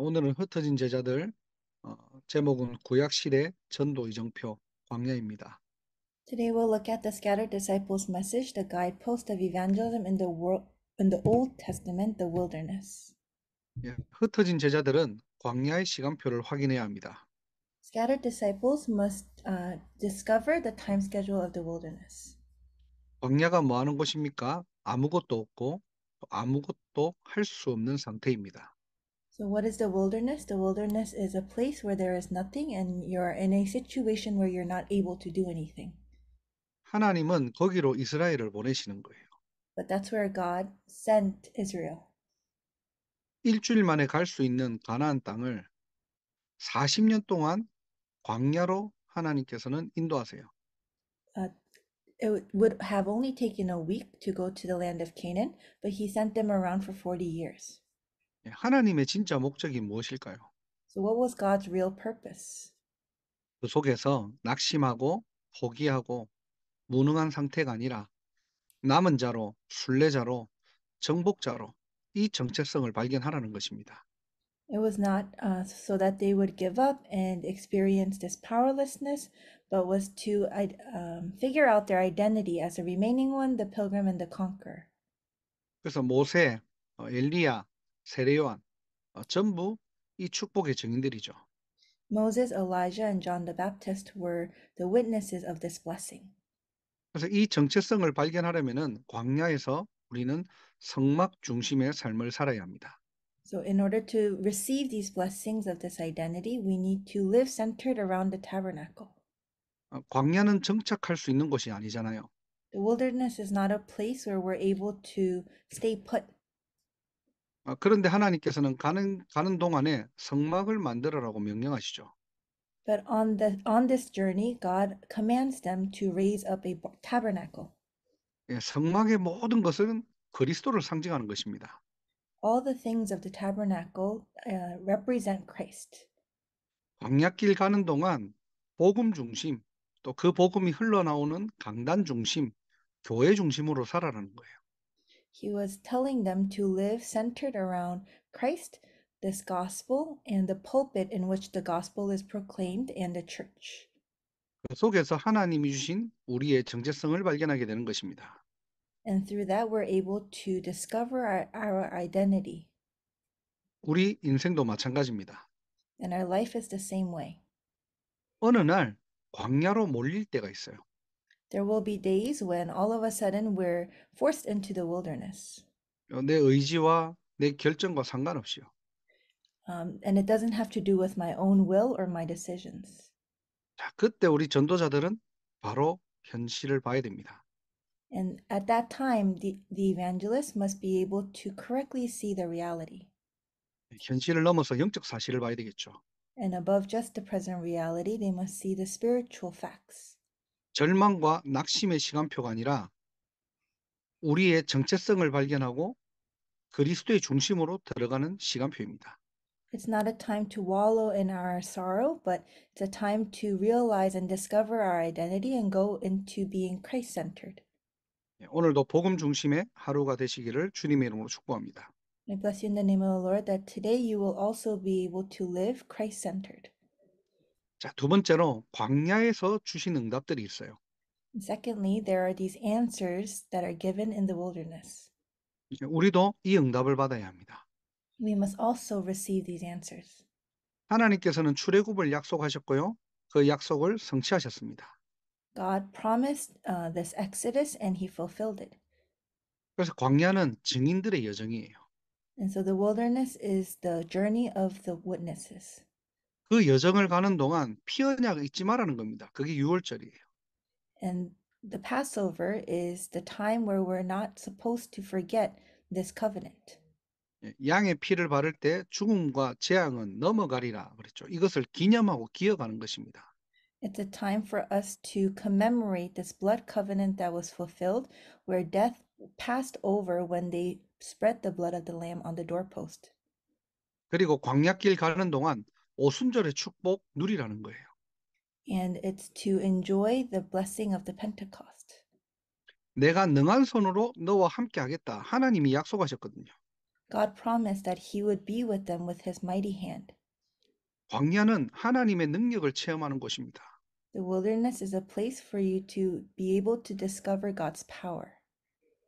오늘은 흩어진 제자들 어, 제목은 구약시대 전도 이정표 광야입니다. Today we'll look at the scattered disciples' message, the guidepost of evangelism in the world, in the Old Testament, the wilderness. 예, 흩어진 제자들은 광야의 시간표를 확인해야 합니다. Scattered disciples must uh, discover the time schedule of the wilderness. 광야가 뭐 하는 곳입니까? 아무것도 없고 또 아무것도 할 수 없는 상태입니다. So, what is the wilderness? The wilderness is a place where there is nothing and you're in a situation where you're not able to do anything. But that's where God sent Israel. 일주일 만에 있는 가나안 땅을 40년 동안 광야로 하나님께서는 인도하세요. Uh, it would have only taken a week to go to the land of Canaan, but he sent them around for 40 years. 하나님의 진짜 목적이 무엇일까요? So what was God's real purpose? 그 속에서 낙심하고 포기하고 무능한 상태가 아니라 남은 자로 순례자로 정복자로 이 정체성을 발견하라는 것입니다. It was not uh, so that they would give up and experience this powerlessness, but was to um, figure out their identity as a remaining one, the pilgrim and the conqueror. 그래서 모세, 엘리야, 세례요한 어, 전부 이 축복의 증인들이죠. Moses, Elijah, and John the Baptist were the witnesses of this blessing. 그래서 이 정체성을 발견하려면은 광야에서 우리는 성막 중심의 삶을 살아야 합니다. So in order to receive these blessings of this identity, we need to live centered around the tabernacle. 광야는 정착할 수 있는 곳이 아니잖아요. The wilderness is not a place where we're able to stay put. 그런데 하나님께서는 가는 가는 동안에 성막을 만들어라고 명령하시죠. But on the on this journey, God commands them to raise up a tabernacle. 예, 성막의 모든 것은 그리스도를 상징하는 것입니다. All the things of the tabernacle uh, represent Christ. 광야길 가는 동안 복음 중심, 또 그 복음이 흘러나오는 강단 중심, 교회 중심으로 살아라는 거예요. He was telling them to live centered around Christ, this gospel, and the pulpit in which the gospel is proclaimed and the church. 속에서 하나님이 주신 우리의 정체성을 발견하게 되는 것입니다. And through that we're able to discover our, our identity. 우리 인생도 마찬가지입니다. And our life is the same way. 어느 날 광야로 몰릴 때가 있어요. There will be days when all of a sudden we're forced into the wilderness. 내 의지와 내 결정과 상관없이요. Um, and it doesn't have to do with my own will or my decisions. 자, 그때 우리 전도자들은 바로 현실을 봐야 됩니다. And at that time, the, the evangelist must be able to correctly see the reality. 현실을 넘어서 영적 사실을 봐야 되겠죠. And above just the present reality, they must see the spiritual facts. 절망과 낙심의 시간표가 아니라 우리의 정체성을 발견하고 그리스도의 중심으로 들어가는 시간표입니다. It's not a time to wallow in our sorrow, but it's a time to realize and discover our identity and go into being Christ-centered. 오늘도 복음 중심의 하루가 되시기를 주님의 이름으로 축복합니다. I bless you in the name of the Lord that today you will also be able to live Christ-centered. 자, 두 번째로 광야에서 주신 응답들이 있어요. Secondly, there are these answers that are given in the wilderness. 이제 우리도 이 응답을 받아야 합니다. We must also receive these answers. 하나님께서는 출애굽을 약속하셨고요. 그 약속을 성취하셨습니다. God promised uh, this Exodus and he fulfilled it. 그래서 광야는 증인들의 여정이에요. And so the wilderness is the journey of the witnesses. 그 여정을 가는 동안 피 언약 잊지 말라는 겁니다. 그게 유월절이에요. And the Passover is the time where we're not supposed to forget this covenant. 예, 양의 피를 바를 때 죽음과 재앙은 넘어가리라 그랬죠. 이것을 기념하고 기억하는 것입니다. It's a time for us to commemorate this blood covenant that was fulfilled, where death passed over when they spread the blood of the lamb on the doorpost. 그리고 광야길 가는 동안 오순절의 축복 누리라는 거예요. And it's to enjoy the blessing of the Pentecost. 내가 능한 손으로 너와 함께 하겠다. 하나님이 약속하셨거든요. God promised that he would be with them with his mighty hand. 광야는 하나님의 능력을 체험하는 곳입니다. The wilderness is a place for you to be able to discover God's power.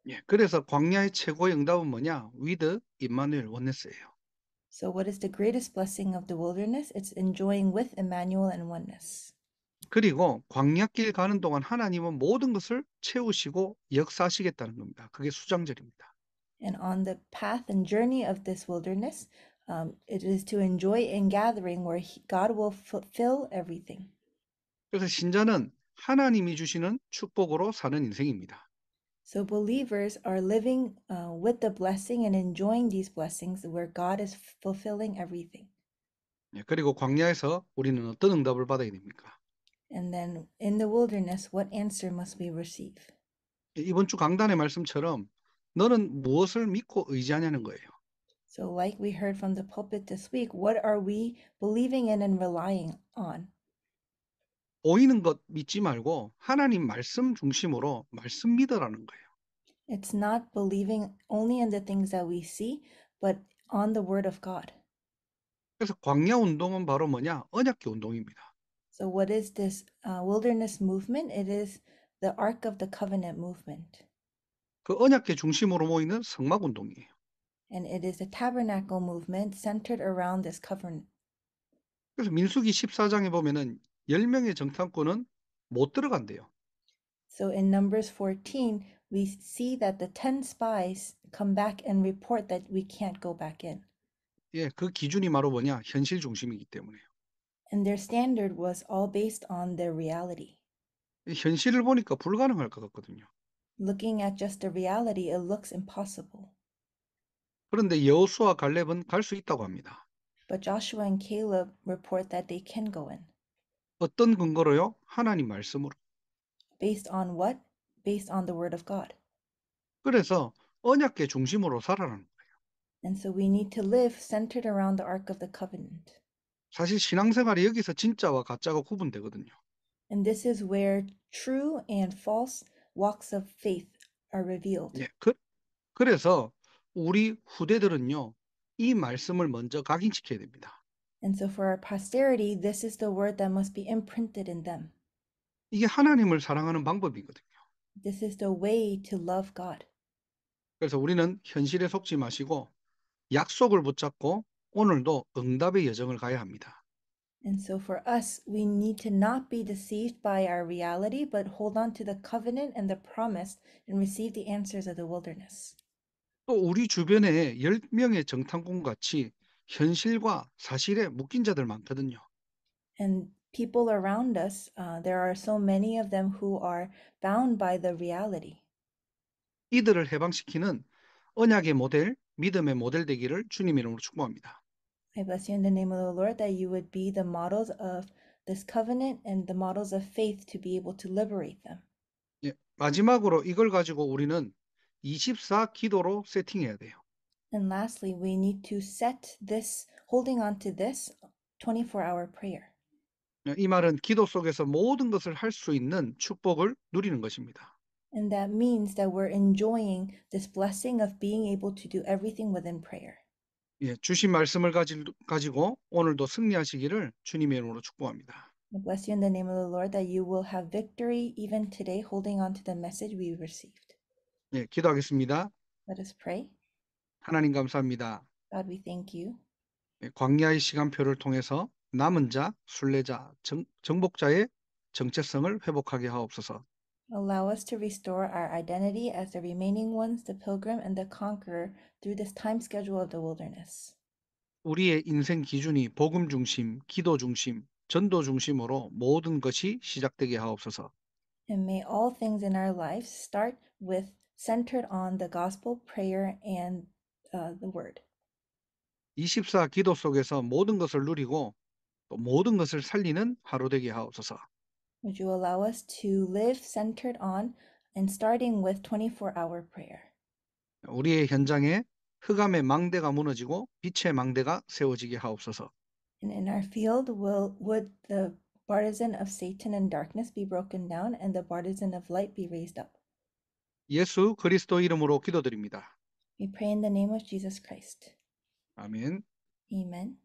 예, 그래서 광야의 최고의 응답은 뭐냐? 위드 임마누엘 원네스예요. So, what is the greatest blessing of the wilderness? It's enjoying with Emmanuel and oneness. 그리고 광야길 가는 동안 하나님은 모든 것을 채우시고 역사하시겠다는 겁니다. 그게 수장절입니다. And on the path and journey of this wilderness, um, it is to enjoy in gathering where he, God will fulfill everything. 그래서 신자는 하나님이 주시는 축복으로 사는 인생입니다. So, believers are living uh, with the blessing and enjoying these blessings where God is fulfilling everything. 예, 그리고 광야에서 우리는 어떤 응답을 받아야 됩니까? And then in the wilderness, what answer must we receive? 이번 주 강단의 말씀처럼 너는 무엇을 믿고 의지하냐는 거예요. So, like we heard from the pulpit this week, what are we believing in and relying on? 보이는 것 믿지 말고 하나님 말씀 중심으로 말씀 믿으라는 거예요. It's not believing only in the things that we see, but on the word of God. 그래서 광야 운동은 바로 뭐냐? 언약궤 운동입니다. So what is this uh, wilderness movement? It is the Ark of the Covenant movement. 그 언약궤 중심으로 모이는 성막 운동이에요. And it is the tabernacle movement centered around this covenant. 그래서 민수기 14장에 보면은 10명의 정탐꾼은 못 들어간대요. So in Numbers 14, we see that the 10 spies come back and report that we can't go back in. 예, 그 기준이 바로 뭐냐? 현실 중심이기 때문에요. And their standard was all based on their reality. 이 현실을 보니까 불가능할 것 같거든요. Looking at just the reality, it looks impossible. 그런데 여호수아 갈렙은 갈 수 있다고 합니다. But Joshua and Caleb report that they can go in. 어떤 근거로요? 하나님 말씀으로. Based on what? Based on the word of God. 그래서 언약계 중심으로 살아라는 거예요. And so we need to live centered around the ark of the covenant. 사실 신앙생활이 여기서 진짜와 가짜가 구분되거든요. And this is where true and false walks of faith are revealed. 예, 그, 그래서 우리 후대들은요. 이 말씀을 먼저 각인시켜야 됩니다. And so for our posterity, this is the word that must be imprinted in them. 이게 하나님을 사랑하는 방법이거든요. This is the way to love God. 그래서 우리는 현실에 속지 마시고 약속을 붙잡고 오늘도 응답의 여정을 가야 합니다. And so for us, we need to not be deceived by our reality, but hold on to the covenant and the promise and receive the answers of the wilderness. 또 우리 주변에 열 명의 정탐꾼 같이 현실과 사실에 묶인 자들 많거든요. And people around us, uh, there are so many of them who are bound by the reality. 이들을 해방시키는 언약의 모델, 믿음의 모델 되기를 주님 이름으로 축복합니다. I bless you in the name of the Lord that you would be the models of this covenant and the models of faith to be able to liberate them. 예, 마지막으로 이걸 가지고 우리는 24 기도로 세팅해야 돼요. And lastly, we need to set this, holding on to this 24 hour prayer. 이 말은 기도 속에서 모든 것을 할 있는 축복을 누리는 것입니다. And that means that we're enjoying this blessing of being able to do everything within prayer. 예, 주신 말씀을 가지, 가지고 오늘도 승리하시기를 주님의 이름으로 축복합니다. I bless you in the name of the Lord that you will have victory even today holding on to the message we received. 예, 기도하겠습니다. Let us pray. 하나님 감사합니다. God, we thank you. 광야의 시간표를 통해서 남은 자, 순례자, 정, 정복자의 정체성을 회복하게 하옵소서. Allow us to restore our identity as the remaining ones, the pilgrim and the conqueror, through this time schedule of the wilderness. 우리의 인생 기준이 복음 중심, 기도 중심, 전도 중심으로 모든 것이 시작되게 하옵소서. And may all things in our lives start with centered on the gospel, prayer, and the word. 24 기도 속에서 모든 것을 누리고 또 모든 것을 살리는 하루 되게 하옵소서. Would you allow us to live centered on and starting with 24-hour prayer? 우리의 현장에 흑암의 망대가 무너지고 빛의 망대가 세워지게 하옵소서. And in our field will would the partisan of Satan and darkness be broken down and the partisan of light be raised up. 예수 그리스도 이름으로 기도드립니다. We pray in the name of Jesus Christ. Amen. Amen.